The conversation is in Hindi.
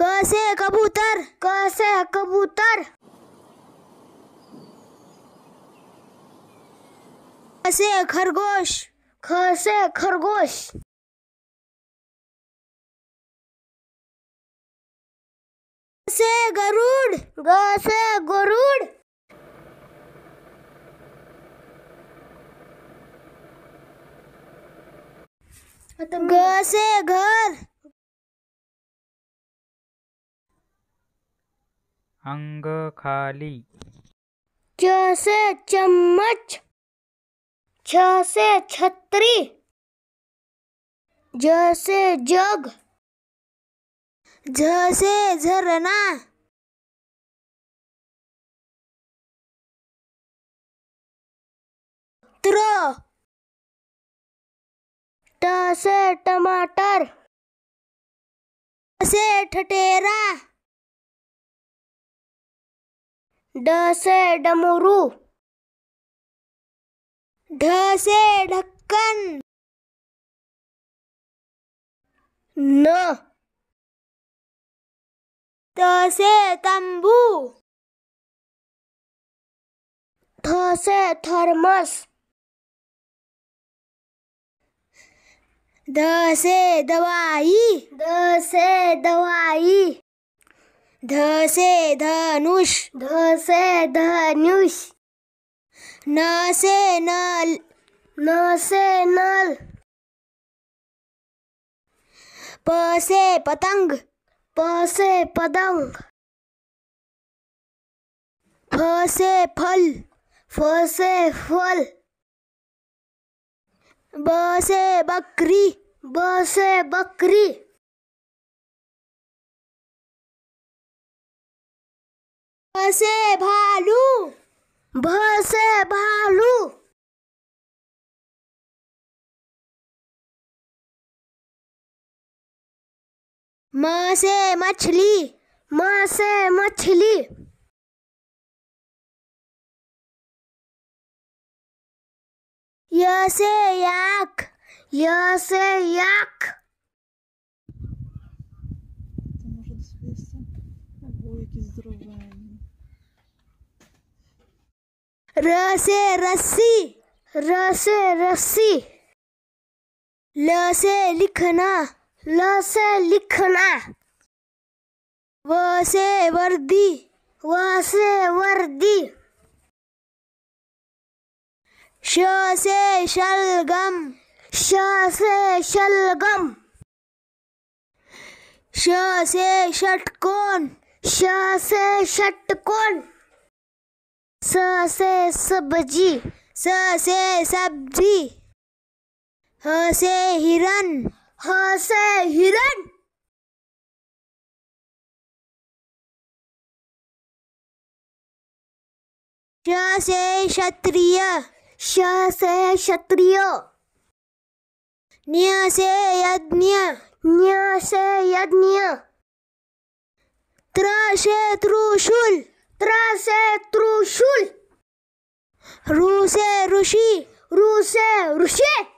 कैसे से कबूतर कैसे से कबूतर कैसे से खरगोश कैसे से खरगोश से गरुड़ ग गरुड़ ग घर अंग खाली च से चम्मच छ से छतरी ज से जग झ से झरना त्र से टमाटर से ठटेरा ड से डमरू ढ से ढक्कन न त से तंबू थ से थर्मस द से दवाई द से दवाई ध से धनुष ध से धनुष न से नल न से नल प से पतंग प से पतंग फ से फल फ से फल ब से बकरी ब से बकरी भसे भालू भसे भालू माँ से मछली माँ से मछली यसे याक यसे याक Ой, які здоровенні. र से रस्सी र से रस्सी ल से लिखना ल से लिखना व से वर्दी व से वर्दी श से शलगम श से शलगम श से षटकोण श से षटकोण स से सब्जी स से सब्जी ह से हिरन ह से हिरन श से क्षत्रिय श से क्षत्रिय न्य से यज्ञ न्य से यज्ञ त्र से त्रिशूल trase trușul. Ruse rușii, ruse rușii!